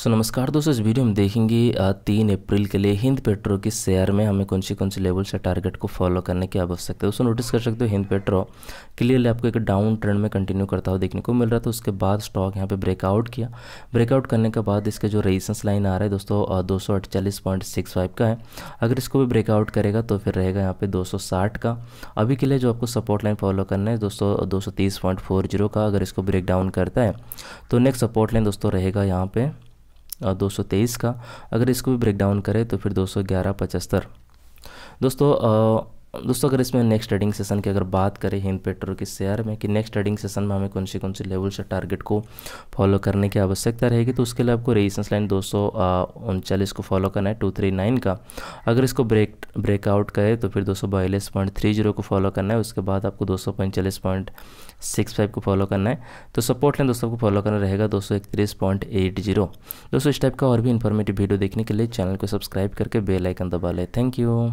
सो so, नमस्कार दोस्तों इस वीडियो में देखेंगे तीन अप्रैल के लिए हिंद पेट्रो के शेयर में हमें कौन सी कौन सी लेवल से टारगेट को फॉलो करने की आवश्यकता है दोस्तों नोटिस कर सकते हो हिंद पेट्रो क्लियरली आपको एक डाउन ट्रेंड में कंटिन्यू करता हुआ देखने को मिल रहा था उसके बाद स्टॉक यहाँ पे ब्रेकआउट किया ब्रेकआउट करने के बाद इसके जो रेजिस्टेंस लाइन आ रहा है दोस्तों दो का है अगर इसको भी ब्रेकआउट करेगा तो फिर रहेगा यहाँ पर दो का अभी के लिए जो आपको सपोर्ट लाइन फॉलो करना है दोस्तों दो का अगर इसको ब्रेक डाउन करता है तो नेक्स्ट सपोर्ट लाइन दोस्तों रहेगा यहाँ पर और दो का अगर इसको भी ब्रेक डाउन करें तो फिर दो सौ ग्यारह पचहत्तर दोस्तों दोस्तों अगर इसमें नेक्स्ट ट्रेडिंग सेशन की अगर बात करें हिंद पेट्रो के शेयर में कि नेक्स्ट ट्रेडिंग सेशन में हमें कौन से कौन से लेवल से टारगेट को फॉलो करने की आवश्यकता रहेगी तो उसके लिए आपको रेजिस्टेंस लाइन दो सौ को फॉलो करना है टू थ्री नाइन का अगर इसको ब्रेक ब्रेकआउट करें तो फिर दो पॉइंट थ्री जीरो को फॉलो करना है उसके बाद आपको दो पॉइंट सिक्स फाइव को फॉलो करना है तो सपोर्ट लाइन दोस्तों आपको फॉलो करना रहेगा दो सौ पॉइंट एट जीरो दोस्तों इस टाइप का और भी इन्फॉर्मेटिव वीडियो देखने के लिए चैनल को सब्सक्राइब करके बेलाइकन दबा लें थैंक यू